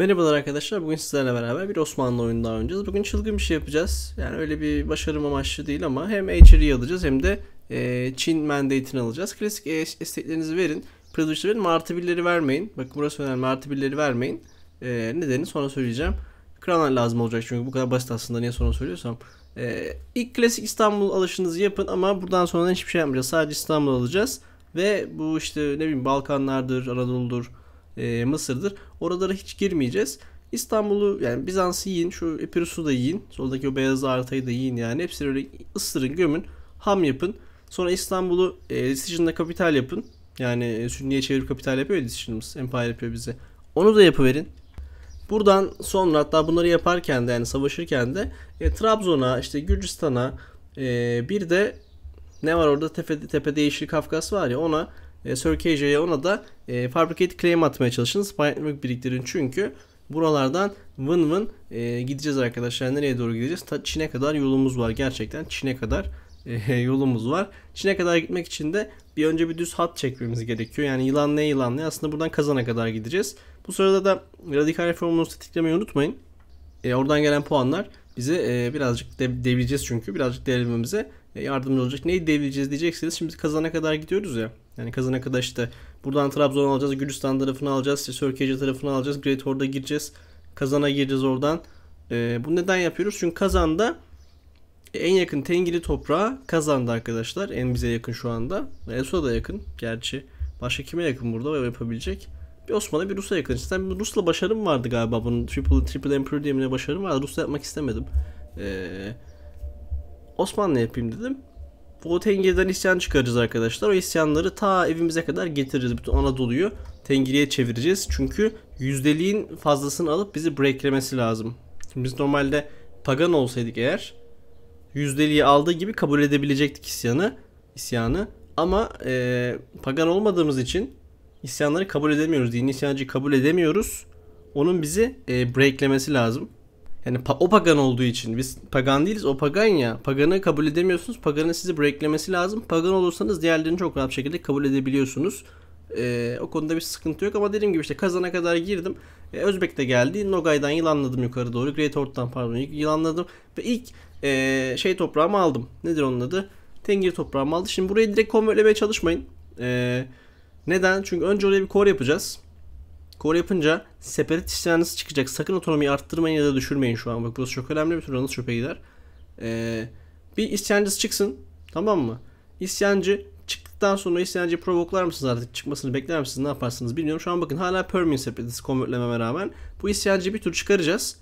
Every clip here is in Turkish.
Merhabalar arkadaşlar. Bugün sizlerle beraber bir Osmanlı oyunu daha oynayacağız. Bugün çılgın bir şey yapacağız. Yani öyle bir başarım amaçlı değil ama hem HR'yi alacağız hem de e, Çin mandate'ini alacağız. Klasik e, isteklerinizi verin. Producer'ı verin. Artı birleri vermeyin. Bakın burası önemli. Artı birleri vermeyin. E, nedenini sonra söyleyeceğim. Kral lazım olacak çünkü bu kadar basit aslında. Niye sonra söylüyorsam. E, ilk klasik İstanbul alışınızı yapın ama buradan sonra hiçbir şey yapmayacağız. Sadece İstanbul alacağız. Ve bu işte ne bileyim Balkanlardır, Anadolu'dur e, Mısır'dır. Oralara hiç girmeyeceğiz. İstanbul'u yani Bizans'ı yiyin, şu Epirus'u da yiyin, soldaki o beyaz artayı da yiyin yani. Hepsini öyle ısırın, gömün, ham yapın. Sonra İstanbul'u e, Decision'da kapital yapın. Yani e, Sünni'ye çevirip kapital yapıyor Decision'ımız, Empire yapıyor bize. Onu da yapıverin. Buradan sonra hatta bunları yaparken de yani savaşırken de e, Trabzon'a, işte Gürcistan'a e, bir de ne var orada tepe, tepede Yeşil Kafkas var ya ona e, Circage'ye ona da e, Fabricate Claim atmaya çalışın. Network biriktirin çünkü buralardan vın vın e, gideceğiz arkadaşlar. Nereye doğru gideceğiz? Ta Çin'e kadar yolumuz var. Gerçekten Çin'e kadar e, yolumuz var. Çin'e kadar gitmek için de bir önce bir düz hat çekmemiz gerekiyor. Yani yılan ne yılan ne. aslında buradan Kazan'a kadar gideceğiz. Bu sırada da radikal reformunu tetiklemeyi unutmayın. E, oradan gelen puanlar bizi e, birazcık de, devireceğiz çünkü. Birazcık devirmemize e, yardımcı olacak. Neyi devireceğiz diyeceksiniz. Şimdi Kazan'a kadar gidiyoruz ya. Yani Kazan kadar işte buradan Trabzon alacağız, Gürcistan tarafını alacağız, Sörkeci tarafını alacağız, Great Horde'a gireceğiz. Kazana gireceğiz oradan. Ee, bunu neden yapıyoruz? Çünkü Kazan'da en yakın Tengili toprağı Kazan'da arkadaşlar. En bize yakın şu anda. Esu'da da yakın. Gerçi başka kime yakın burada yapabilecek? Bir Osmanlı bir Rus'a yakın. İşte Rus'la başarım vardı galiba bunun. Triple, Triple Emperor diye başarım vardı. Rus'la yapmak istemedim. Ee, Osman'la yapayım dedim. Bu Tengir'den isyan çıkaracağız arkadaşlar. O isyanları ta evimize kadar getiririz. Bütün Anadolu'yu Tengir'e çevireceğiz. Çünkü yüzdeliğin fazlasını alıp bizi breaklemesi lazım. Şimdi biz normalde pagan olsaydık eğer yüzdeliği aldığı gibi kabul edebilecektik isyanı. isyanı. Ama e, pagan olmadığımız için isyanları kabul edemiyoruz. Dini isyancıyı kabul edemiyoruz. Onun bizi e, breaklemesi lazım. Yani o pagan olduğu için biz pagan değiliz o pagan ya. Paganı kabul edemiyorsunuz. Paganın sizi breaklemesi lazım. Pagan olursanız diğerlerini çok rahat şekilde kabul edebiliyorsunuz. Ee, o konuda bir sıkıntı yok ama dediğim gibi işte kazana kadar girdim. Ee, Özbek de geldi. Nogay'dan yılanladım yukarı doğru. Great Hort'tan pardon yılanladım. Ve ilk ee, şey toprağımı aldım. Nedir onun adı? Tengir toprağımı aldı. Şimdi burayı direkt konverlemeye çalışmayın. Ee, neden? Çünkü önce oraya bir core yapacağız. Core yapınca sepet işler çıkacak? Sakın otonomiyi arttırmayın ya da düşürmeyin şu an. Bak burası çok önemli bir turanız çöpe gider. Ee, bir isyancısı çıksın. Tamam mı? İsyancı çıktıktan sonra isyancı provoklar mısınız artık? Çıkmasını bekler misiniz? Ne yaparsınız bilmiyorum. Şu an bakın hala Permian sepeti konvertlememe rağmen bu isyancıyı bir tur çıkaracağız.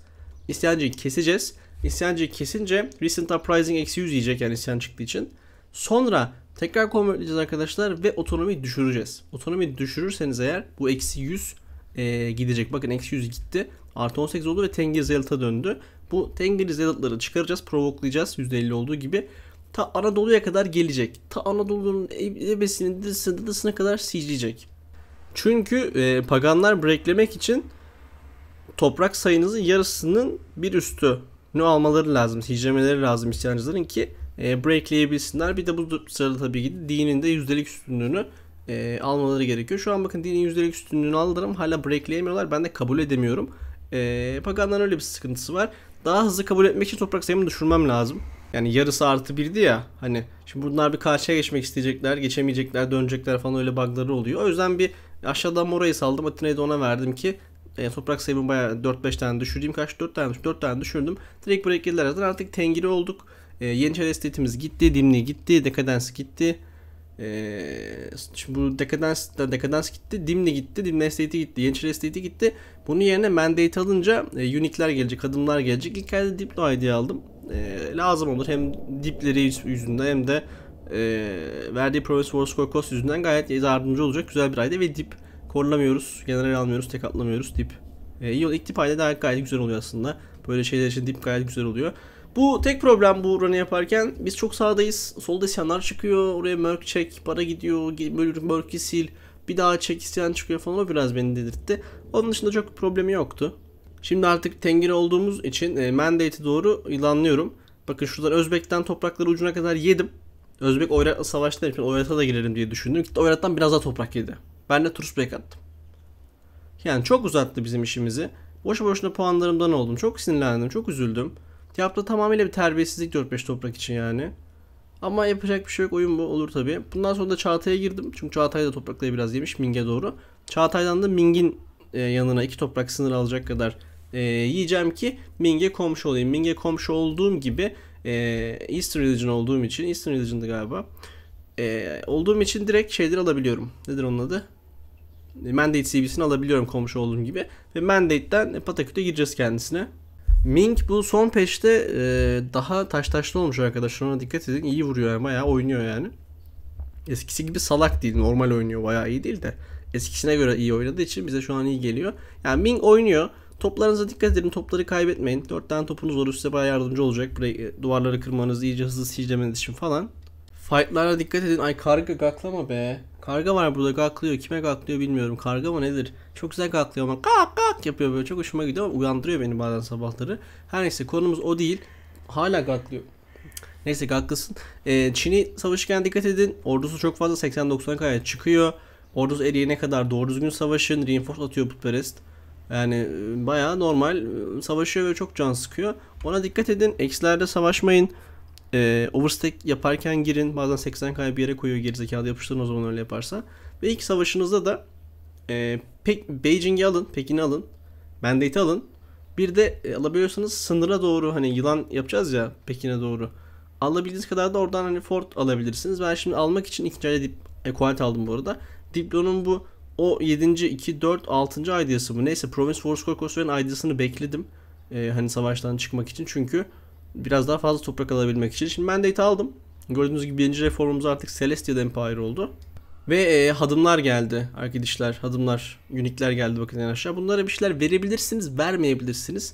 İsyancıyı keseceğiz. İsyancıyı kesince Recent Uprising eksi 100 yiyecek yani isyan çıktığı için. Sonra tekrar konvertleyeceğiz arkadaşlar ve otonomiyi düşüreceğiz. Otonomiyi düşürürseniz eğer bu eksi 100 e, gidecek. Bakın eksi 100 gitti. Artı 18 oldu ve Tengiz Zelta döndü. Bu Tengiz Yalıtları çıkaracağız, provoklayacağız %50 olduğu gibi. Ta Anadolu'ya kadar gelecek. Ta Anadolu'nun e, ebesinin dısına kadar sicleyecek. Çünkü e, paganlar breaklemek için toprak sayınızın yarısının bir üstü ne almaları lazım, hicremeleri lazım isyancıların ki e, breakleyebilsinler. Bir de bu sırada tabii ki dinin de yüzdelik üstünlüğünü e, almaları gerekiyor. Şu an bakın dinin yüzdelik üstünlüğünü alırım. Hala breakleyemiyorlar. Ben de kabul edemiyorum. E, Pagan'dan öyle bir sıkıntısı var. Daha hızlı kabul etmek için toprak sayımı düşürmem lazım. Yani yarısı artı birdi ya. Hani şimdi bunlar bir karşıya geçmek isteyecekler. Geçemeyecekler, dönecekler falan öyle bugları oluyor. O yüzden bir aşağıdan Mora'yı saldım. Atina'yı da ona verdim ki e, toprak sayımı bayağı 4-5 tane düşürdüm. Kaç? 4 tane, 4 tane düşürdüm. Direkt break yediler. Artık tengiri olduk. E, Yeniçeri estetimiz gitti. Dimli gitti. Dekadans gitti. Ee, şimdi bu Decadence, Decadence gitti, Dimli gitti, Dimli Estate'i gitti, Yeniçeri Estate'i gitti. Bunun yerine Mandate alınca e, Unique'ler gelecek, kadınlar gelecek. İlk elde Diplo ID'yi aldım. E, lazım olur hem dipleri yüzünden hem de e, verdiği Province War Score Cost yüzünden gayet yardımcı olacak. Güzel bir ayda ve dip korlamıyoruz, general almıyoruz, tek atlamıyoruz dip. E, iyi oldu. İlk dip ayda daha gayet güzel oluyor aslında. Böyle şeyler için dip gayet güzel oluyor. Bu tek problem bu run'ı yaparken. Biz çok sağdayız. Solda isyanlar çıkıyor. Oraya mörk çek. Para gidiyor. Böyle mörk'ü sil. Bir daha çek isyan çıkıyor falan. O biraz beni dedirtti. Onun dışında çok problemi yoktu. Şimdi artık Tengir olduğumuz için e, Mandate'e doğru ilanlıyorum. Bakın şuradan Özbek'ten toprakları ucuna kadar yedim. Özbek Oyrat savaşta için Oyrat'a da girerim diye düşündüm. Gitti Oyrat'tan biraz daha toprak yedi. Ben de Turspek attım. Yani çok uzattı bizim işimizi. Boşu boşuna puanlarımdan oldum. Çok sinirlendim. Çok üzüldüm. Yaptığı tamamıyla bir terbiyesizlik 4-5 toprak için yani. Ama yapacak bir şey yok. Oyun bu olur tabi. Bundan sonra da Çağatay'a girdim. Çünkü Çağatay da topraklayı biraz yemiş Ming'e doğru. Çağatay'dan da Ming'in e, yanına iki toprak sınır alacak kadar e, yiyeceğim ki Ming'e komşu olayım. Ming'e komşu olduğum gibi e, Eastern Religion olduğum için Eastern Religion'dı galiba. E, olduğum için direkt şeyleri alabiliyorum. Nedir onun adı? E, Mandate CV'sini alabiliyorum komşu olduğum gibi. Ve Mandate'den e, Pataküt'e gireceğiz kendisine. Ming bu son peşte e, daha taş taşlı olmuş arkadaşlar ona dikkat edin. İyi vuruyor yani bayağı oynuyor yani. Eskisi gibi salak değil normal oynuyor bayağı iyi değil de. Eskisine göre iyi oynadığı için bize şu an iyi geliyor. Yani Ming oynuyor. Toplarınıza dikkat edin. Topları kaybetmeyin. 4 tane topunuz var. Size bayağı yardımcı olacak. Burayı, e, duvarları kırmanız, iyice hızlı siclemeniz için falan. Fightlara dikkat edin. Ay karga gaklama be. Karga var burada gaklıyor. Kime gaklıyor bilmiyorum. Karga mı nedir? Çok güzel gaklıyor ama kak kak yapıyor böyle. Çok hoşuma gidiyor ama uyandırıyor beni bazen sabahları. Her neyse konumuz o değil. Hala gaklıyor. Neyse haklısın. Ee, Çin'i savaşırken dikkat edin. Ordusu çok fazla 80-90 kadar çıkıyor. Ordusu eriyene kadar doğru düzgün savaşın. Reinforce atıyor putperest. Yani e, bayağı normal e, savaşıyor ve çok can sıkıyor. Ona dikkat edin. Eksilerde savaşmayın. E, overstack yaparken girin. Bazen 80 kaya bir yere koyuyor gerizekalı yapıştırın o zaman öyle yaparsa. Ve ilk savaşınızda da e, Pe- Beijing'i alın, Pekin'i alın, Mandate'i alın. Bir de e, alabiliyorsanız sınıra doğru hani yılan yapacağız ya Pekin'e doğru. Alabildiğiniz kadar da oradan hani fort alabilirsiniz. Ben şimdi almak için ikinci ayda dip, e, Kuwait aldım bu arada. Diplo'nun bu o 7. 2, 4, 6. aydiyası bu. Neyse Province Wars Corporation'ın aydiyasını bekledim. E, hani savaştan çıkmak için. Çünkü biraz daha fazla toprak alabilmek için. Şimdi Mandate aldım. Gördüğünüz gibi birinci reformumuz artık Celestia Empire oldu. Ve e, hadımlar geldi arkadaşlar. Hadımlar, unikler geldi bakın en aşağı. Bunlara bir şeyler verebilirsiniz, vermeyebilirsiniz.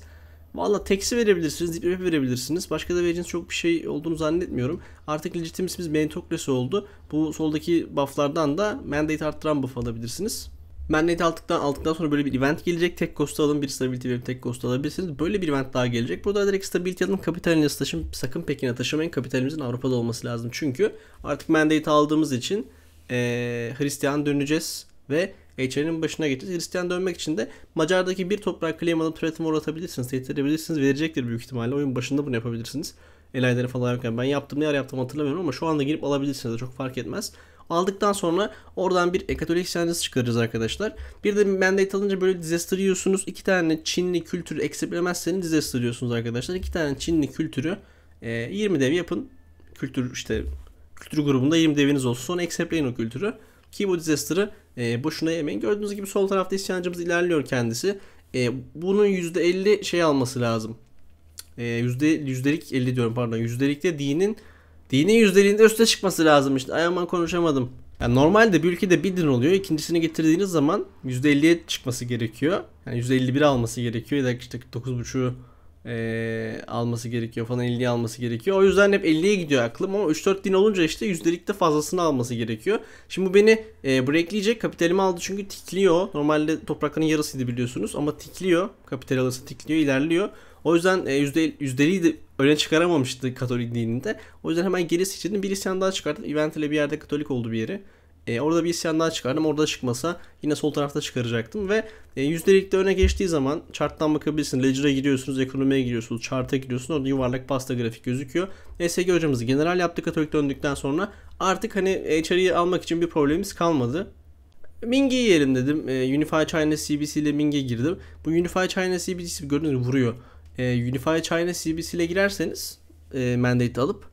Valla teksi verebilirsiniz, diplomapi verebilirsiniz. Başka da vereceğiniz çok bir şey olduğunu zannetmiyorum. Artık legitimisimiz meritokrasi oldu. Bu soldaki bufflardan da mandate arttıran buff alabilirsiniz. Mainnet aldıktan, aldıktan sonra böyle bir event gelecek. Tek cost alın bir stability verip tek cost alabilirsiniz. Böyle bir event daha gelecek. Burada direkt stability alın kapitalinizi taşın. Sakın Pekin'e taşımayın. Kapitalimizin Avrupa'da olması lazım. Çünkü artık mandate aldığımız için ee, Hristiyan döneceğiz ve HR'nin başına geçeceğiz. Hristiyan dönmek için de Macar'daki bir toprak claim alıp Threatenor atabilirsiniz. Tehdit edebilirsiniz. Verecektir büyük ihtimalle. Oyun başında bunu yapabilirsiniz. El ayları falan yaparken Ben yaptım ne ara yaptım hatırlamıyorum ama şu anda girip alabilirsiniz. Çok fark etmez. Aldıktan sonra oradan bir Ekatolik Exchanges çıkarırız arkadaşlar. Bir de mandate alınca böyle disaster yiyorsunuz. İki tane Çinli kültürü eksiplemezseniz disaster yiyorsunuz arkadaşlar. İki tane Çinli kültürü e, 20 dev yapın. Kültür işte kültür grubunda 20 deviniz olsun. Sonra acceptleyin o kültürü. Ki bu disaster'ı e, boşuna yemeyin. Gördüğünüz gibi sol tarafta isyancımız ilerliyor kendisi. E, bunun %50 şey alması lazım. E, yüzde, yüzdelik 50 diyorum pardon. Yüzdelikte D'nin Dini yüzdeliğinde üste çıkması lazım işte. Ay aman konuşamadım. Yani normalde bir ülkede bir din oluyor. İkincisini getirdiğiniz zaman %50'ye çıkması gerekiyor. Yani %51 alması gerekiyor ya da işte 9.5'u e, alması gerekiyor falan 50'ye alması gerekiyor. O yüzden hep 50'ye gidiyor aklım ama 3-4 din olunca işte yüzdelikte fazlasını alması gerekiyor. Şimdi bu beni e, breakleyecek. Kapitalimi aldı çünkü tikliyor. Normalde toprakların yarısıydı biliyorsunuz ama tikliyor. Kapital alırsa tikliyor ilerliyor. O yüzden e, yüzde, yüzdeliği de öne çıkaramamıştı Katolik dininde. O yüzden hemen gerisi için bir isyan daha çıkardım. Event ile bir yerde Katolik oldu bir yeri. E, orada bir isyan daha çıkardım. Orada çıkmasa yine sol tarafta çıkaracaktım. Ve e, yüzdelikte öne geçtiği zaman charttan bakabilirsiniz. Ledger'a giriyorsunuz, ekonomiye giriyorsunuz, chart'a giriyorsunuz. Orada yuvarlak pasta grafik gözüküyor. ESG hocamızı general yaptı Katolik döndükten sonra. Artık hani e, içeriği almak için bir problemimiz kalmadı. Ming'i yiyelim dedim. E, Unify China CBC ile Ming'e girdim. Bu Unify China CBC gördüğünüz gibi vuruyor e, Unify China CBC ile girerseniz e, mandate alıp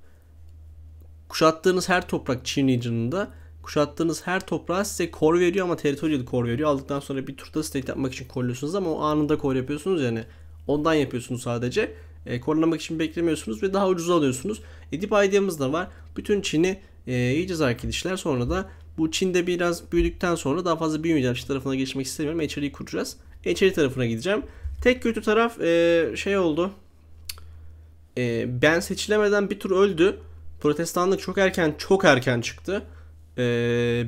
kuşattığınız her toprak Çin region'ında kuşattığınız her toprağa size core veriyor ama teritoriyel core veriyor. Aldıktan sonra bir turda stake yapmak için kolluyorsunuz ama o anında core yapıyorsunuz yani. Ondan yapıyorsunuz sadece. E, korlamak için beklemiyorsunuz ve daha ucuz alıyorsunuz. Edip ID'miz de var. Bütün Çin'i e, yiyeceğiz arkadaşlar. Sonra da bu Çin'de biraz büyüdükten sonra daha fazla büyümeyeceğim. Çin tarafına geçmek istemiyorum. HR'yi kuracağız. HR tarafına gideceğim. Tek kötü taraf e, şey oldu. E, ben seçilemeden bir tur öldü. Protestanlık çok erken çok erken çıktı. E,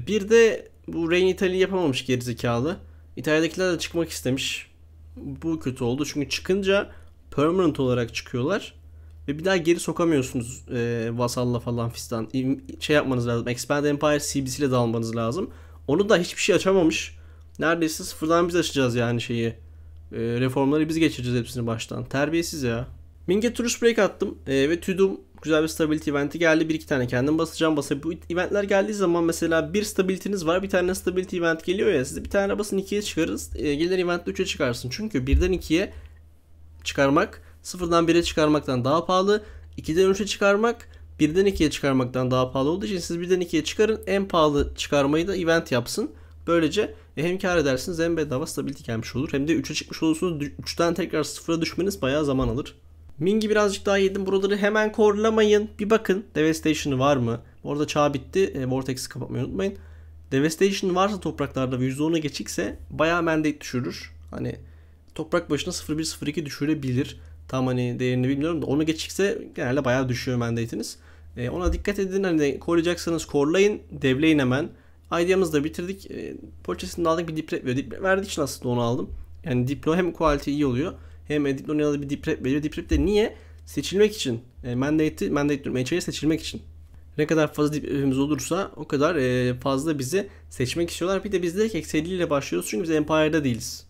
bir de bu Rain İtalya'yı yapamamış gerizekalı. İtalya'dakiler de çıkmak istemiş. Bu kötü oldu. Çünkü çıkınca permanent olarak çıkıyorlar. Ve bir daha geri sokamıyorsunuz e, Vasal'la falan fistan. Şey yapmanız lazım. Expand Empire CBC ile dalmanız lazım. Onu da hiçbir şey açamamış. Neredeyse sıfırdan biz açacağız yani şeyi. E, reformları biz geçireceğiz hepsini baştan. Terbiyesiz ya. Ming'e Turist Break attım e, ve Tudum güzel bir stability eventi geldi. Bir iki tane kendim basacağım. Basa bu eventler geldiği zaman mesela bir stability'niz var. Bir tane stability event geliyor ya. Size bir tane basın ikiye çıkarız. E, gelir eventte üçe çıkarsın. Çünkü birden ikiye çıkarmak sıfırdan bire çıkarmaktan daha pahalı. İki'den üç'e çıkarmak birden ikiye çıkarmaktan daha pahalı olduğu için siz birden ikiye çıkarın. En pahalı çıkarmayı da event yapsın. Böylece hem kar edersiniz hem bedava stability gelmiş olur. Hem de 3'e çıkmış olursunuz. 3'ten tekrar 0'a düşmeniz bayağı zaman alır. Ming'i birazcık daha yedim. Buraları hemen korlamayın. Bir bakın Devastation'ı var mı? Orada çağ bitti. E, Vortex'i kapatmayı unutmayın. Devastation varsa topraklarda ve %10'a geçikse bayağı mandate düşürür. Hani toprak başına 0-1-0-2 düşürebilir. Tam hani değerini bilmiyorum da onu geçikse genelde bayağı düşüyor mandate'iniz. E, ona dikkat edin. Hani koruyacaksanız korlayın. Devleyin hemen. IDM'ızı da bitirdik. E, Polçesini aldık bir diprep veriyor. Diprep verdiği için aslında onu aldım. Yani diplo hem quality iyi oluyor. Hem Diplo'nun bir diprep veriyor. Diprep de niye? Seçilmek için. E, mandate'i, mandate diyorum. seçilmek için. Ne kadar fazla diprepimiz olursa o kadar e, fazla bizi seçmek istiyorlar. Bir de biz direkt eksi 50 ile başlıyoruz. Çünkü biz Empire'da değiliz.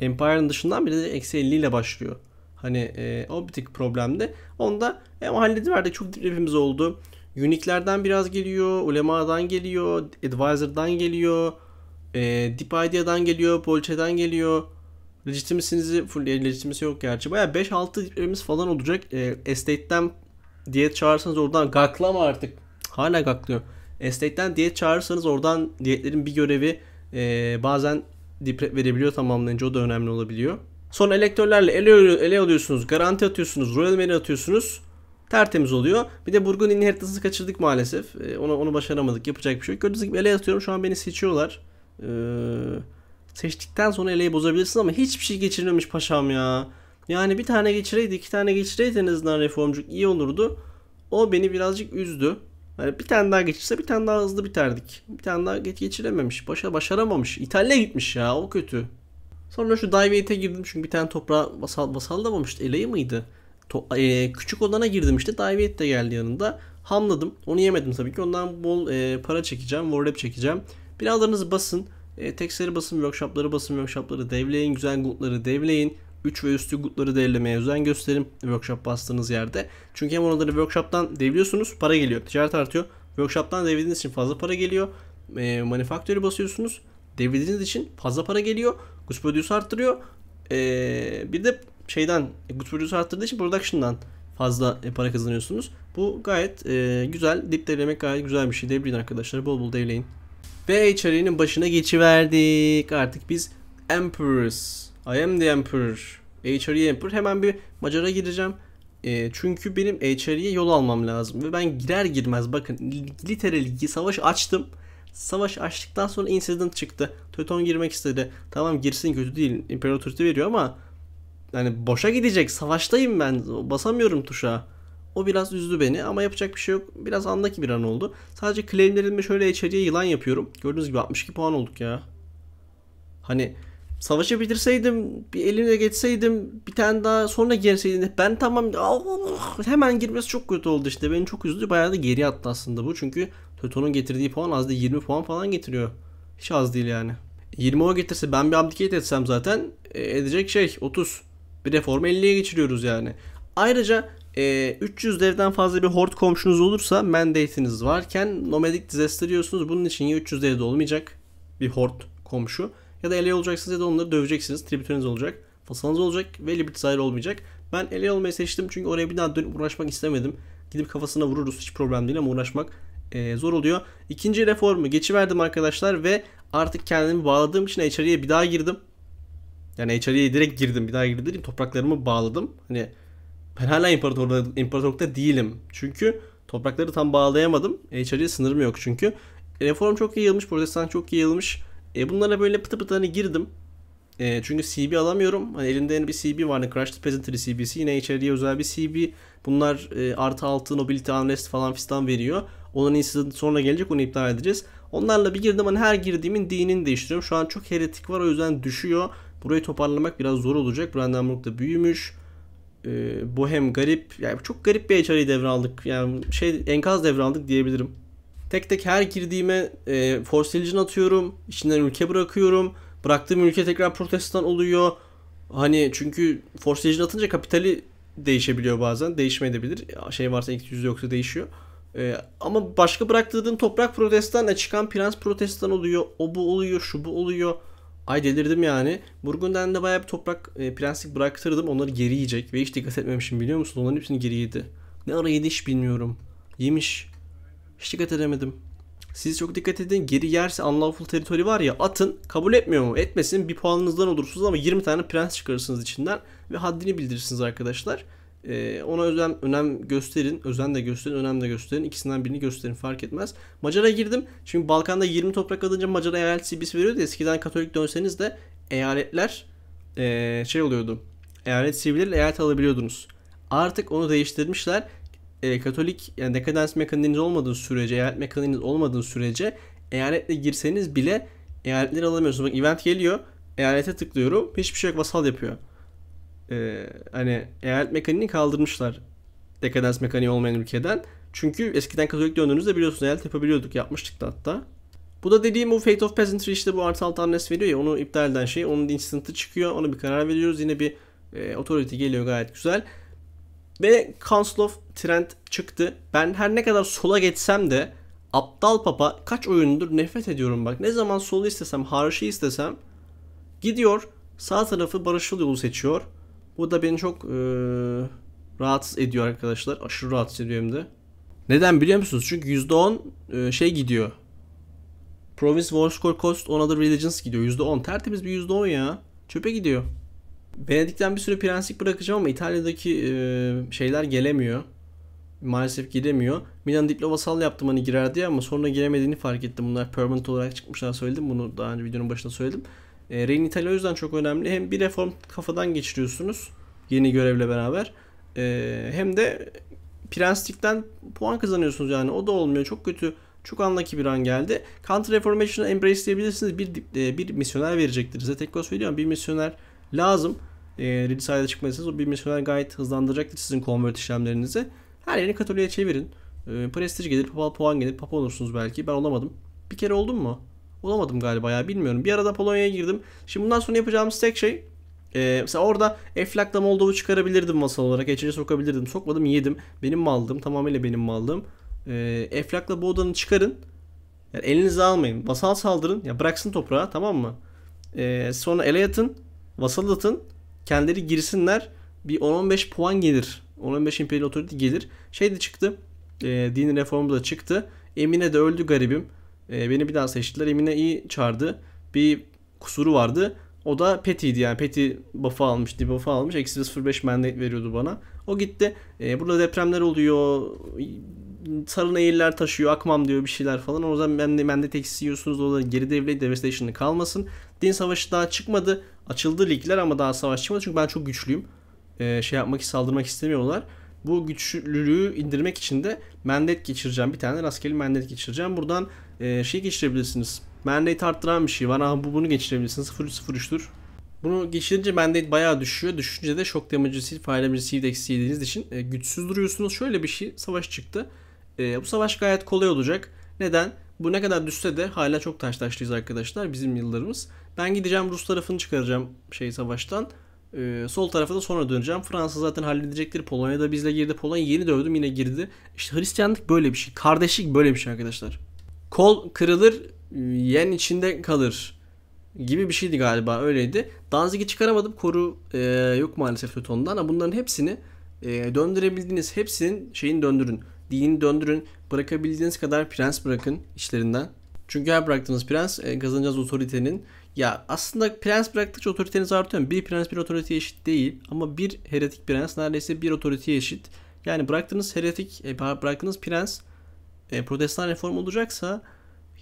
Empire'ın dışından bir de eksi 50 ile başlıyor. Hani e, o bir tık problemdi. Onda hem hallediverdik çok diprepimiz oldu. Unique'lerden biraz geliyor, ulemadan geliyor, advisor'dan geliyor, e, Deep Idea'dan geliyor, Polçe'den geliyor. Legitimacy'nizi, full legitimisi yok gerçi. Baya 5-6 falan olacak. E, Estate'den diyet çağırırsanız oradan gaklama artık. Hala gaklıyor. Estate'den diyet çağırırsanız oradan diyetlerin bir görevi e, bazen dipret verebiliyor tamamlayınca o da önemli olabiliyor. Sonra elektörlerle ele, ele alıyorsunuz, garanti atıyorsunuz, royal menu atıyorsunuz tertemiz oluyor. Bir de Burgun Inheritance'ı kaçırdık maalesef. E, onu onu başaramadık. Yapacak bir şey yok. Gördüğünüz gibi ele atıyorum. Şu an beni seçiyorlar. E, seçtikten sonra eleyi bozabilirsin ama hiçbir şey geçirmemiş paşam ya. Yani bir tane geçireydi, iki tane geçireydi en azından reformcuk iyi olurdu. O beni birazcık üzdü. Hani bir tane daha geçirse bir tane daha hızlı biterdik. Bir tane daha geç geçirememiş. Başa başaramamış. İtalya gitmiş ya. O kötü. Sonra şu Daivet'e girdim çünkü bir tane toprağa vasal, vasallamamıştı. Eleği miydi? To- e, küçük odana girdim işte. Diveyet de geldi yanında. Hamladım. Onu yemedim tabii ki. Ondan bol e, para çekeceğim. Warlap çekeceğim. Birazlarınız basın. E, tekstleri basın, workshopları basın, workshopları devleyin, güzel gutları devleyin. 3 ve üstü gutları devlemeye özen gösterin workshop bastığınız yerde. Çünkü hem onları workshop'tan devliyorsunuz, para geliyor, ticaret artıyor. Workshop'tan devlediğiniz için fazla para geliyor. E, manufactory basıyorsunuz, devlediğiniz için fazla para geliyor. Gus produce arttırıyor. E, bir de şeyden e, bütçenizi arttırdığı için production'dan fazla e, para kazanıyorsunuz. Bu gayet e, güzel. Dip devlemek gayet güzel bir şey. Devleyin arkadaşlar. Bol bol devleyin. Ve içeriğinin başına geçiverdik. Artık biz Emperors. I am the Emperor. HRE Emperor. Hemen bir macera gireceğim. E, çünkü benim HRE'ye yol almam lazım. Ve ben girer girmez bakın literal savaş açtım. Savaş açtıktan sonra incident çıktı. Töton girmek istedi. Tamam girsin kötü değil. İmparatorite veriyor ama yani boşa gidecek. Savaştayım ben. Basamıyorum tuşa. O biraz üzdü beni ama yapacak bir şey yok. Biraz andaki bir an oldu. Sadece claimlerimi şöyle içeriye yılan yapıyorum. Gördüğünüz gibi 62 puan olduk ya. Hani savaşı bitirseydim, bir elimle geçseydim, bir tane daha sonra girseydim. Ben tamam oh, hemen girmesi çok kötü oldu işte. Beni çok üzdü. Bayağı da geri attı aslında bu. Çünkü Töto'nun getirdiği puan az değil. 20 puan falan getiriyor. Hiç az değil yani. 20 o getirse ben bir abdicate etsem zaten e, edecek şey 30. Bir reformu 50'ye geçiriyoruz yani. Ayrıca e, 300 devden fazla bir hort komşunuz olursa mandate'iniz varken nomadic disaster Bunun için ya 300 devde olmayacak bir hort komşu ya da ele olacaksınız ya da onları döveceksiniz. Tribütünüz olacak, fasanız olacak ve libertizer olmayacak. Ben ele olmayı seçtim çünkü oraya bir daha dönüp uğraşmak istemedim. Gidip kafasına vururuz hiç problem değil ama uğraşmak e, zor oluyor. İkinci reformu geçiverdim arkadaşlar ve artık kendimi bağladığım için HR'ye bir daha girdim. Yani HRE'ye direkt girdim. Bir daha girdim. Topraklarımı bağladım. Hani ben hala imparatorluğa, imparatorlukta değilim. Çünkü toprakları tam bağlayamadım. HRE'ye e, sınırım yok çünkü. E, reform çok iyi yayılmış. Protestan çok iyi yayılmış. E bunlara böyle pıtı pıtı hani girdim. E, çünkü CB alamıyorum. Hani elimde yeni bir CB var vardı. Hani Crashed Peasantry CB'si. Yine HRE'ye özel bir CB. Bunlar e, artı altı Nobility Unrest falan fistan veriyor. Onun iyisi sonra gelecek onu iptal edeceğiz. Onlarla bir girdim. Hani her girdiğimin dinini değiştiriyorum. Şu an çok heretik var o yüzden düşüyor. Burayı toparlamak biraz zor olacak. Brandenburg da büyümüş. Ee, Bohem garip. Yani çok garip bir HR'ı devraldık. Yani şey enkaz devraldık diyebilirim. Tek tek her girdiğime e, Force atıyorum. İçinden ülke bırakıyorum. Bıraktığım ülke tekrar protestan oluyor. Hani çünkü Force atınca kapitali değişebiliyor bazen. Değişmeyebilir. Şey varsa eksi yüzde yoksa değişiyor. Ee, ama başka bıraktığın toprak protestan e, çıkan prens protestan oluyor. O bu oluyor, şu bu oluyor. Ay delirdim yani. Burgun'dan de bayağı bir toprak e, prenslik bıraktırdım. Onları geri yiyecek. Ve hiç dikkat etmemişim biliyor musun? Onların hepsini geri yedi. Ne ara yedi hiç bilmiyorum. Yemiş. Hiç dikkat edemedim. Siz çok dikkat edin. Geri yerse unlawful territory var ya atın. Kabul etmiyor mu? Etmesin. Bir puanınızdan olursunuz ama 20 tane prens çıkarırsınız içinden. Ve haddini bildirirsiniz arkadaşlar. E, ona özen, önem gösterin. Özen de gösterin, önem de gösterin. İkisinden birini gösterin fark etmez. Macar'a girdim. Çünkü Balkan'da 20 toprak alınca Macar'a eyalet sibisi veriyordu. Eskiden Katolik dönseniz de eyaletler e, şey oluyordu. Eyalet sivriyle eyalet alabiliyordunuz. Artık onu değiştirmişler. E, Katolik yani dekadans mekanizmanız olmadığı sürece, eyalet mekanizmanız olmadığı sürece eyaletle girseniz bile eyaletleri alamıyorsunuz. Bak event geliyor. Eyalete tıklıyorum. Hiçbir şey yok. Vasal yapıyor e, hani eyalet mekaniğini kaldırmışlar dekadans mekaniği olmayan ülkeden. Çünkü eskiden Katolik döndüğünüzde biliyorsunuz eyalet yapabiliyorduk. Yapmıştık da hatta. Bu da dediğim bu Fate of Peasantry işte bu artı altı annes veriyor ya onu iptal eden şey. Onun instant'ı çıkıyor. Ona bir karar veriyoruz. Yine bir e, otorite geliyor gayet güzel. Ve Council of Trent çıktı. Ben her ne kadar sola geçsem de Aptal Papa kaç oyundur nefret ediyorum bak. Ne zaman solu istesem, harşi istesem gidiyor sağ tarafı barışıl yolu seçiyor. Bu da beni çok e, rahatsız ediyor arkadaşlar. Aşırı rahatsız ediyor hem de. Neden biliyor musunuz? Çünkü %10 e, şey gidiyor. Province War Score Cost on Other Religions gidiyor. %10. Tertemiz bir %10 ya. Çöpe gidiyor. Venedik'ten bir sürü prenslik bırakacağım ama İtalya'daki e, şeyler gelemiyor. Maalesef giremiyor. Milan diplomasal yaptım hani girerdi ama sonra giremediğini fark ettim. Bunlar permanent olarak çıkmışlar söyledim. Bunu daha önce videonun başında söyledim. E, Rain o yüzden çok önemli. Hem bir reform kafadan geçiriyorsunuz yeni görevle beraber. E, hem de Prenslik'ten puan kazanıyorsunuz yani. O da olmuyor. Çok kötü. Çok anlaki bir an geldi. Counter Reformation'ı embrace diyebilirsiniz. Bir, e, bir misyoner verecektir. Size tek kost veriyorum. Bir misyoner lazım. E, Ridiside'a çıkmadıysanız o bir misyoner gayet hızlandıracaktır sizin convert işlemlerinizi. Her yeni katoliğe çevirin. E, prestij gelir, papal puan gelir, papa olursunuz belki. Ben olamadım. Bir kere oldum mu? Bulamadım galiba ya bilmiyorum. Bir arada Polonya'ya girdim. Şimdi bundan sonra yapacağımız tek şey ee, mesela orada Eflak'la Moldov'u çıkarabilirdim masal olarak. Geçince sokabilirdim. Sokmadım yedim. Benim mallığım. Tamamıyla benim mallığım. Ee, Eflak'la Boğdan'ı çıkarın. Yani elinize almayın. Vasal saldırın. Ya bıraksın toprağa tamam mı? Ee, sonra ele yatın. Vasal atın. Kendileri girsinler. Bir 10-15 puan gelir. 10-15 imperial otorite gelir. Şey de çıktı. E, din reformu da çıktı. Emine de öldü garibim. E, beni bir daha seçtiler. Emine iyi çağırdı. Bir kusuru vardı. O da Peti'ydi yani. Peti buff'ı almış, debuff'ı almış. Eksi 0.5 mandate veriyordu bana. O gitti. E, burada depremler oluyor. sarın eğiller taşıyor. Akmam diyor bir şeyler falan. O zaman ben de mandate teksi yiyorsunuz. E o da geri devlet devastation'ı kalmasın. Din savaşı daha çıkmadı. Açıldı ligler ama daha savaş çıkmadı. Çünkü ben çok güçlüyüm. E, şey yapmak, saldırmak istemiyorlar. Bu güçlülüğü indirmek için de mandate geçireceğim. Bir tane rastgele mandate geçireceğim. Buradan e, şey geçirebilirsiniz. Mandate arttıran bir şey var. ama bu bunu geçirebilirsiniz. 0.03'tür. Bunu geçirince mandate bayağı düşüyor. Düşünce de şok damage receive, fire damage received eksi için e, güçsüz duruyorsunuz. Şöyle bir şey savaş çıktı. E, bu savaş gayet kolay olacak. Neden? Bu ne kadar düşse de hala çok taş taşlıyız arkadaşlar bizim yıllarımız. Ben gideceğim Rus tarafını çıkaracağım şey savaştan. Ee, sol tarafa da sonra döneceğim. Fransa zaten halledecektir. Polonya da bizle girdi. Polonya yeni dövdüm yine girdi. İşte Hristiyanlık böyle bir şey. Kardeşlik böyle bir şey arkadaşlar. Kol kırılır, yen içinde kalır gibi bir şeydi galiba öyleydi. Danzig'i çıkaramadım. Koru e, yok maalesef Töton'da ama bunların hepsini e, döndürebildiğiniz hepsinin şeyini döndürün. Dini döndürün. Bırakabildiğiniz kadar prens bırakın işlerinden. Çünkü her bıraktığınız prens e, kazanacağız otoritenin ya aslında prens bıraktıkça otoriteniz artıyor mu? Bir prens bir otoriteye eşit değil ama bir heretik prens neredeyse bir otoriteye eşit. Yani bıraktığınız heretik, e, bıraktığınız prens e, protestan reform olacaksa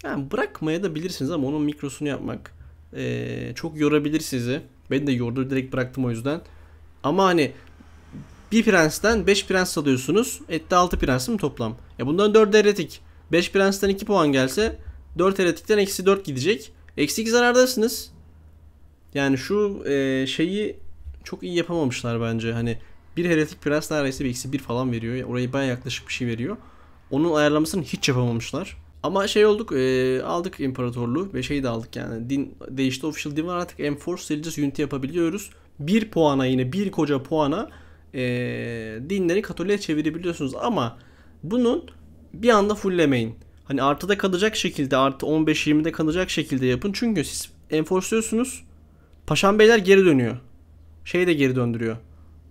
yani bırakmaya da bilirsiniz ama onun mikrosunu yapmak e, çok yorabilir sizi. Ben de yordu direkt bıraktım o yüzden. Ama hani bir prensten 5 prens alıyorsunuz. Etti 6 prens mi toplam? Ya bundan 4 heretik. 5 prensten 2 puan gelse 4 heretikten eksi 4 gidecek. Eksi 2 zarardasınız. Yani şu e, şeyi çok iyi yapamamışlar bence. Hani bir heretik prens neredeyse bir eksi 1 falan veriyor. Orayı baya yaklaşık bir şey veriyor. Onun ayarlamasını hiç yapamamışlar. Ama şey olduk e, aldık imparatorluğu ve şeyi de aldık yani din değişti official din var artık enforce religious unity yapabiliyoruz. Bir puana yine bir koca puana e, dinleri katoliğe çevirebiliyorsunuz ama bunun bir anda fulllemeyin hani artıda kalacak şekilde artı 15-20'de kalacak şekilde yapın. Çünkü siz enforsuyorsunuz. Paşam Beyler geri dönüyor. Şey de geri döndürüyor.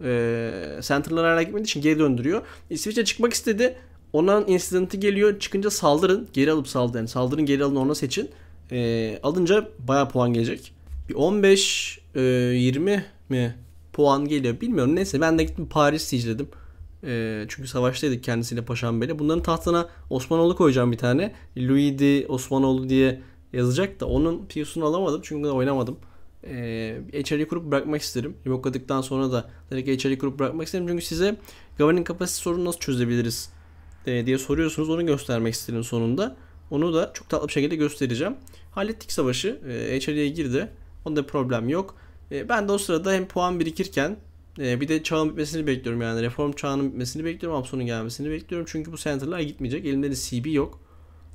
Ee, center'lara hala gitmediği için geri döndürüyor. İsviçre çıkmak istedi. ona incident'i geliyor. Çıkınca saldırın. Geri alıp saldırın. saldırın geri alın ona seçin. Ee, alınca baya puan gelecek. Bir 15 e, 20 mi puan geliyor bilmiyorum. Neyse ben de gittim Paris sicledim. E, çünkü savaştaydık kendisiyle Paşam Beyle. Bunların tahtına Osmanoğlu koyacağım bir tane. Louis de Osmanoğlu diye yazacak da onun piyosunu alamadım çünkü oynamadım. E, ee, HR'yi kurup bırakmak isterim. Yumrukladıktan sonra da direkt HR'yi kurup bırakmak isterim. Çünkü size governing capacity sorunu nasıl çözebiliriz e, diye soruyorsunuz. Onu göstermek isterim sonunda. Onu da çok tatlı bir şekilde göstereceğim. Hallettik savaşı. E, ee, HR'ye girdi. Onda problem yok. E, ben de o sırada hem puan birikirken ee, bir de çağın bitmesini bekliyorum yani reform çağının bitmesini bekliyorum. Apson'un gelmesini bekliyorum. Çünkü bu center'lar gitmeyecek. Elimde de CB yok.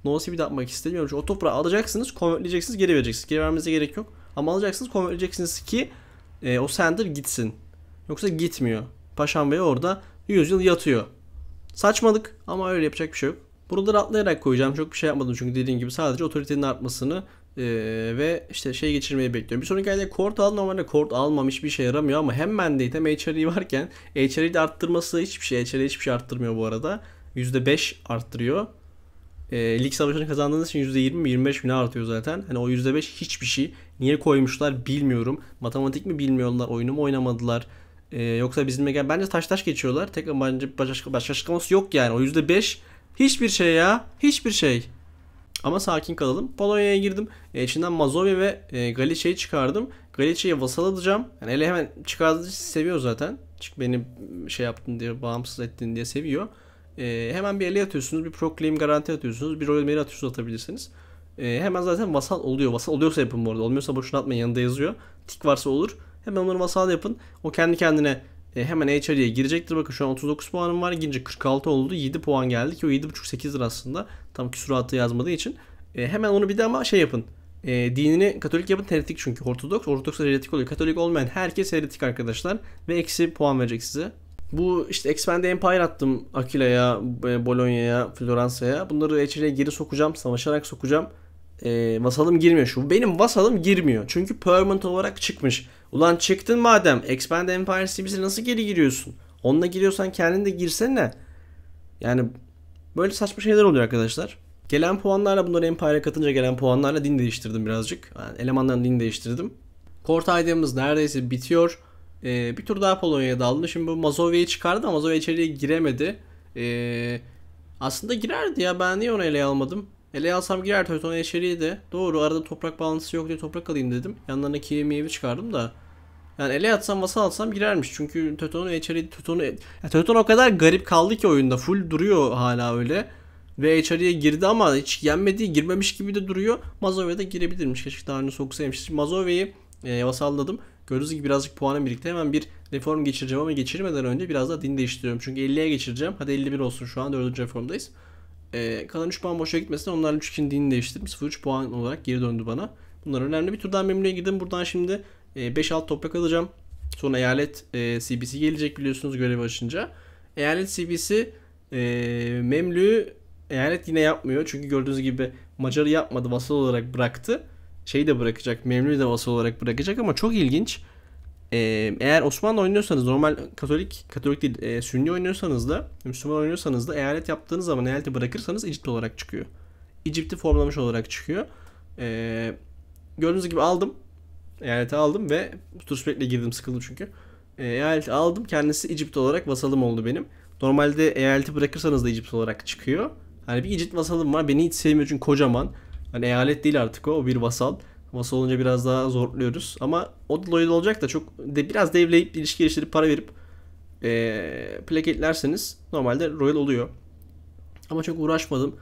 No CB de atmak istemiyorum. Çünkü o toprağı alacaksınız, konvertleyeceksiniz, geri vereceksiniz. Geri vermenize gerek yok. Ama alacaksınız, konvertleyeceksiniz ki e, o center gitsin. Yoksa gitmiyor. Paşam Bey orada 100 yıl yatıyor. Saçmalık ama öyle yapacak bir şey yok. Buraları atlayarak koyacağım. Çok bir şey yapmadım çünkü dediğim gibi sadece otoritenin artmasını ee, ve işte şey geçirmeyi bekliyorum. Bir sonraki ayda kort al normalde kort hani almamış bir şey yaramıyor ama hem Mandate hem HRE varken HRE'yi de arttırması hiçbir şey. HRE hiçbir şey arttırmıyor bu arada. %5 arttırıyor. E, lig savaşını kazandığınız için %20-25 bine artıyor zaten. Hani o %5 hiçbir şey. Niye koymuşlar bilmiyorum. Matematik mi bilmiyorlar, oyunu mu oynamadılar. E, yoksa bizimle gel bence taş taş geçiyorlar. Tek bence başka, başka açıklaması yok yani. O %5 hiçbir şey ya. Hiçbir şey. Ama sakin kalalım. Polonya'ya girdim. E, içinden Mazovya ve e, Galicia'yı çıkardım. Galicia'yı vasal alacağım. Yani ele hemen çıkardığı seviyor zaten. Çık beni şey yaptın diye, bağımsız ettin diye seviyor. E, hemen bir ele atıyorsunuz. Bir proclaim garanti atıyorsunuz. Bir rol meri atıyorsunuz atabilirsiniz. E, hemen zaten vasal oluyor. Vasal oluyorsa yapın bu arada. Olmuyorsa boşuna atmayın. Yanında yazıyor. Tik varsa olur. Hemen onları vasal yapın. O kendi kendine e, hemen HR'ye girecektir. Bakın şu an 39 puanım var. Girince 46 oldu. 7 puan geldi ki o 7.5-8 lira aslında. Tam küsuratı yazmadığı için. E, hemen onu bir de ama şey yapın. E, dinini Katolik yapın heretik çünkü Ortodoks. Ortodoks heretik oluyor. Katolik olmayan herkes heretik arkadaşlar. Ve eksi puan verecek size. Bu işte Expand Empire attım Aquila'ya, e, Bologna'ya, Floransa'ya. Bunları HR'ye geri sokacağım. Savaşarak sokacağım e, masalım girmiyor şu. Benim masalım girmiyor. Çünkü permanent olarak çıkmış. Ulan çıktın madem. Expand Empire Cibis'e nasıl geri giriyorsun? Onunla giriyorsan kendin de girsene. Yani böyle saçma şeyler oluyor arkadaşlar. Gelen puanlarla bunları Empire'a katınca gelen puanlarla din değiştirdim birazcık. Yani elemanların din değiştirdim. Kort aydığımız neredeyse bitiyor. Ee, bir tur daha Polonya'ya daldı. Şimdi bu Mazovya'yı çıkardı ama Mazovya içeriye giremedi. Ee, aslında girerdi ya ben niye onu ele almadım? Ele alsam girer Teuton Eşeri'ydi. Doğru arada toprak bağlantısı yok diye toprak alayım dedim. Yanlarına Kiye meyve çıkardım da. Yani ele atsam vasal alsam girermiş. Çünkü Teuton'u Eçeri Teuton'u ya o kadar garip kaldı ki oyunda. Full duruyor hala öyle. Ve Eçeri'ye girdi ama hiç yenmedi. Girmemiş gibi de duruyor. mazove de girebilirmiş. Keşke daha önce soksaymış. Mazove'yi e, vasalladım. Gördüğünüz gibi birazcık puanım birlikte hemen bir reform geçireceğim ama geçirmeden önce biraz daha din değiştiriyorum. Çünkü 50'ye geçireceğim. Hadi 51 olsun şu an 4. reformdayız. E, ee, kalan 3 puan boşa gitmesin. Onlarla 3 kindiğini değiştirdim. 0-3 puan olarak geri döndü bana. Bunlar önemli. Bir turdan memnuniyet girdim. Buradan şimdi e, 5-6 toprak alacağım. Sonra eyalet e, CBC gelecek biliyorsunuz görev açınca. Eyalet CBC e, memlü eyalet yine yapmıyor. Çünkü gördüğünüz gibi Macar'ı yapmadı. Vasal olarak bıraktı. Şeyi de bırakacak. Memlü'yü de vasal olarak bırakacak ama çok ilginç. Ee, eğer Osmanlı oynuyorsanız normal Katolik, Katolik değil e, Sünni oynuyorsanız da Müslüman oynuyorsanız da eyalet yaptığınız zaman eyaleti bırakırsanız İcipt olarak çıkıyor. İcipt'i formlamış olarak çıkıyor. Ee, gördüğünüz gibi aldım. Eyaleti aldım ve Turspec'le girdim sıkıldım çünkü. Ee, eyaleti aldım. Kendisi İcipt olarak vasalım oldu benim. Normalde eyaleti bırakırsanız da İcipt olarak çıkıyor. Hani bir İcipt vasalım var. Beni hiç sevmiyor çünkü kocaman. Hani eyalet değil artık o. O bir vasal. Masa olunca biraz daha zorluyoruz. Ama o Lloyd olacak da çok de biraz devleyip ilişki geliştirip para verip e, plaketlerseniz normalde Royal oluyor. Ama çok uğraşmadım.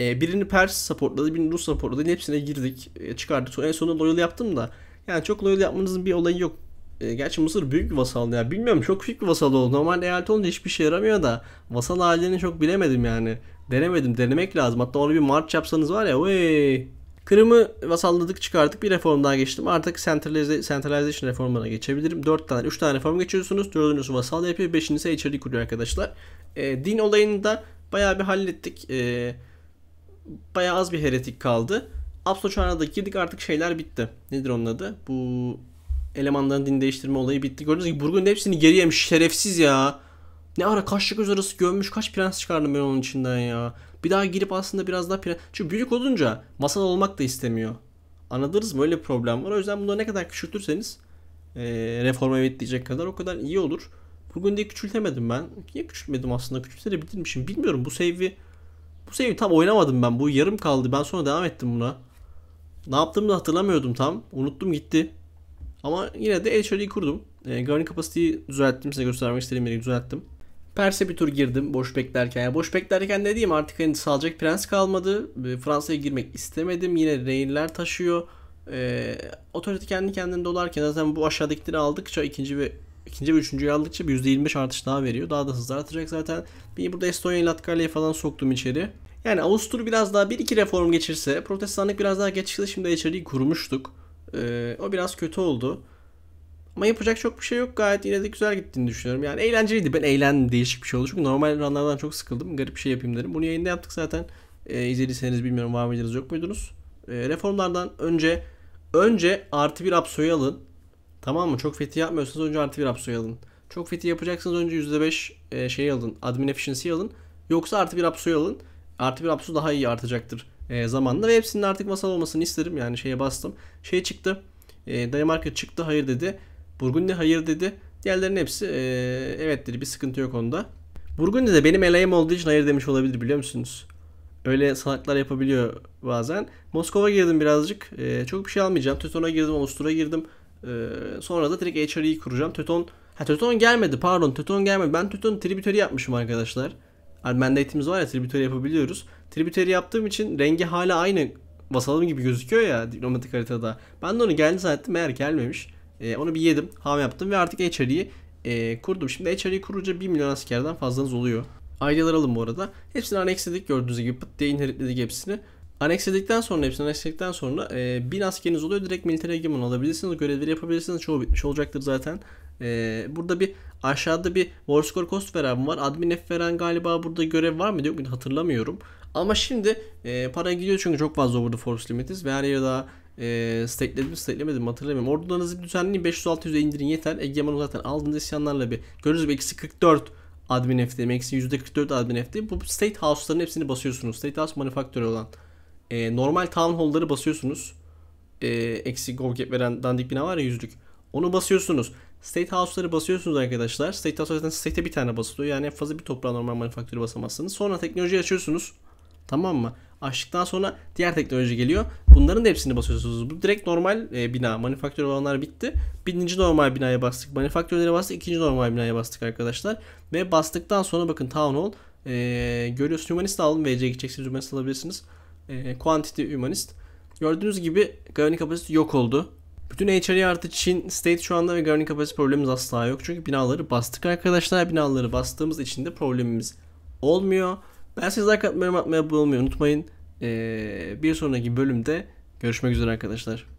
E, birini Pers supportladı, birini Rus supportladı. Hepsine girdik, e, çıkardık. En sonunda Loyal yaptım da. Yani çok Loyal yapmanızın bir olayı yok. E, gerçi Mısır büyük bir vasaldı ya. Bilmiyorum çok büyük bir vasal oldu. Normal eyalet olunca hiçbir şey yaramıyor da. Vasal halini çok bilemedim yani. Denemedim. Denemek lazım. Hatta onu bir march yapsanız var ya. Vey Kırım'ı vasalladık çıkardık bir reform daha geçtim. Artık centralization reformuna geçebilirim. 4 tane 3 tane reform geçiyorsunuz. 4.sü vasal yapıyor. 5.si içeri kuruyor arkadaşlar. E, din olayını da bayağı bir hallettik. E, bayağı az bir heretik kaldı. Apso çağına da girdik artık şeyler bitti. Nedir onun adı? Bu elemanların din değiştirme olayı bitti. Gördüğünüz gibi Burgun'un hepsini geri yemiş. Şerefsiz ya. Ne ara kaç göz arası gömmüş kaç prens çıkardım ben onun içinden ya. Bir daha girip aslında biraz daha prens... Çünkü büyük olunca masal olmak da istemiyor. Anladınız mı? Öyle bir problem var. O yüzden bunu ne kadar küçültürseniz e, reforma evet diyecek kadar o kadar iyi olur. Bugün Burgundy'yi küçültemedim ben. Niye küçültmedim aslında? Küçültebilirmişim. Bilmiyorum bu save'i bu save'i tam oynamadım ben. Bu yarım kaldı. Ben sonra devam ettim buna. Ne yaptığımı da hatırlamıyordum tam. Unuttum gitti. Ama yine de el kurdum. E, Garden Capacity'yi düzelttim. Size göstermek istediğim yeri düzelttim. Pers'e bir tur girdim boş beklerken. Yani boş beklerken diyeyim artık hani salacak prens kalmadı. Ee, Fransa'ya girmek istemedim. Yine rehinler taşıyor. Ee, otorite kendi kendini dolarken zaten bu aşağıdakileri aldıkça ikinci ve ikinci ve üçüncüyü aldıkça %25 artış daha veriyor. Daha da hızlı artacak zaten. Bir burada Estonya'yı Latgalya'yı falan soktum içeri. Yani Avusturya biraz daha bir iki reform geçirse protestanlık biraz daha geçişte şimdi içeriği kurmuştuk. Ee, o biraz kötü oldu. Ama yapacak çok bir şey yok. Gayet yine de güzel gittiğini düşünüyorum. Yani eğlenceliydi. Ben eğlendim. Değişik bir şey oldu. Çünkü normal runlardan çok sıkıldım. Garip bir şey yapayım dedim. Bunu yayında yaptık zaten. E, izlediyseniz bilmiyorum var mıydınız yok muydunuz? E, reformlardan önce önce artı bir Apso'yu alın. Tamam mı? Çok fethi yapmıyorsanız önce artı bir Apso'yu alın. Çok fethi yapacaksınız önce %5 e, şey alın. Admin efficiency alın. Yoksa artı bir Apso'yu alın. Artı bir Apso daha iyi artacaktır e, zamanla. Ve hepsinin artık masal olmasını isterim. Yani şeye bastım. Şey çıktı. E, Danimarka çıktı. Hayır dedi. Burgundy hayır dedi. Diğerlerin hepsi e, evet dedi bir sıkıntı yok onda. Burgundy de benim elayım olduğu için hayır demiş olabilir biliyor musunuz? Öyle salaklar yapabiliyor bazen. Moskova girdim birazcık. E, çok bir şey almayacağım. Töton'a girdim, Ostura girdim. E, sonra da direkt HRE'yi kuracağım. Töton Ha Töton gelmedi pardon Töton gelmedi. Ben Töton'u tribüteri yapmışım arkadaşlar. Yani mandate'imiz var ya tribüteri yapabiliyoruz. Tribüteri yaptığım için rengi hala aynı vasalım gibi gözüküyor ya diplomatik haritada. Ben de onu geldi zannettim Meğer gelmemiş. E, onu bir yedim. Ham yaptım ve artık HRE'yi e, kurdum. Şimdi HRE'yi kurunca 1 milyon askerden fazlanız oluyor. Aileler alalım bu arada. Hepsini annexledik gördüğünüz gibi. Pıt diye inheritledik hepsini. Annexledikten sonra hepsini annexledikten sonra e, bin askeriniz oluyor. Direkt militer egemen alabilirsiniz, Görevleri yapabilirsiniz. Çoğu bitmiş olacaktır zaten. E, burada bir aşağıda bir war score cost veren var. Admin F veren galiba burada görev var mı diyor. Hatırlamıyorum. Ama şimdi e, para gidiyor çünkü çok fazla burada force limitiz ve her yere daha e, stekledim steklemedim hatırlamıyorum. Ordularınızı düzenleyin 500-600'e indirin yeter. Egemen'i zaten aldığınız isyanlarla bir görürüz bir eksi 44 admin FD, eksi %44 admin FD. Bu state house'ların hepsini basıyorsunuz. State house manufacturer olan e, normal town hall'ları basıyorsunuz. E, eksi govcap veren dandik bina var ya yüzlük. Onu basıyorsunuz. State House'ları basıyorsunuz arkadaşlar. State House zaten state'e bir tane basılıyor. Yani en fazla bir toprağa normal manufacturer basamazsınız. Sonra teknoloji açıyorsunuz. Tamam mı? Açtıktan sonra diğer teknoloji geliyor. Bunların da hepsini basıyorsunuz. Bu direkt normal e, bina. Manifaktör olanlar bitti. Birinci normal binaya bastık. Manifaktörlere bastık. ikinci normal binaya bastık arkadaşlar. Ve bastıktan sonra bakın Town Hall. E, görüyorsunuz Humanist alalım, VC'ye gideceksiniz. Humanist alabilirsiniz. E, quantity Humanist. Gördüğünüz gibi Gavani kapasitesi yok oldu. Bütün HRI e artı Çin State şu anda ve Gavani kapasitesi problemimiz asla yok. Çünkü binaları bastık arkadaşlar. Binaları bastığımız için de problemimiz olmuyor. Ben siz like atmayı abone olmayı unutmayın. Ee, bir sonraki bölümde görüşmek üzere arkadaşlar.